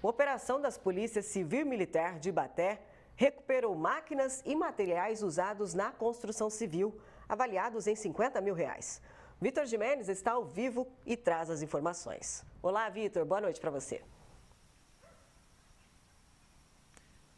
Operação das Polícias Civil e Militar de Baté recuperou máquinas e materiais usados na construção civil, avaliados em 50 mil reais. Vitor Jimenez está ao vivo e traz as informações. Olá, Vitor, boa noite para você.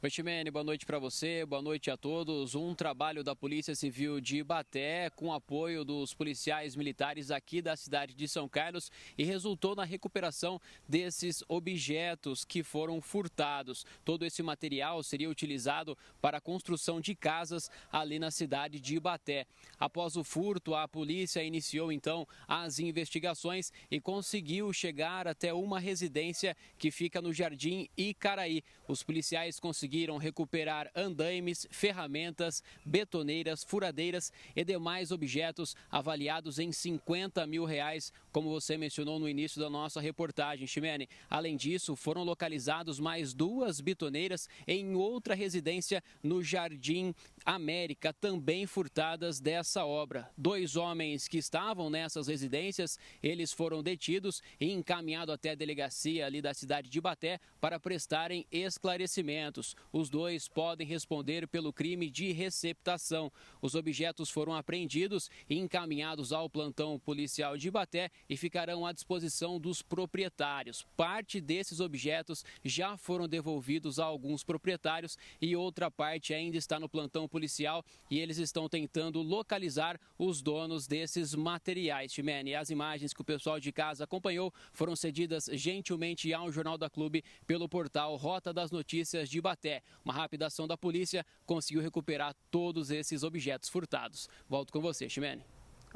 Betimene, boa noite para você, boa noite a todos. Um trabalho da Polícia Civil de Ibaté com apoio dos policiais militares aqui da cidade de São Carlos e resultou na recuperação desses objetos que foram furtados. Todo esse material seria utilizado para a construção de casas ali na cidade de Ibaté. Após o furto, a polícia iniciou então as investigações e conseguiu chegar até uma residência que fica no Jardim Icaraí. Os policiais conseguiram conseguiram recuperar andaimes, ferramentas, betoneiras, furadeiras e demais objetos avaliados em 50 mil reais, como você mencionou no início da nossa reportagem, Ximene. Além disso, foram localizados mais duas bitoneiras em outra residência no Jardim América, também furtadas dessa obra. Dois homens que estavam nessas residências, eles foram detidos e encaminhados até a delegacia ali da cidade de Baté para prestarem esclarecimentos. Os dois podem responder pelo crime de receptação. Os objetos foram apreendidos e encaminhados ao plantão policial de Baté e ficarão à disposição dos proprietários. Parte desses objetos já foram devolvidos a alguns proprietários e outra parte ainda está no plantão policial e eles estão tentando localizar os donos desses materiais. Chimene, as imagens que o pessoal de casa acompanhou foram cedidas gentilmente ao Jornal da Clube pelo portal Rota das Notícias de Baté. Taubaté. Uma rápida ação da polícia conseguiu recuperar todos esses objetos furtados. Volto com você, Ximene.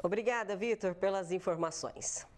Obrigada, Vitor, pelas informações.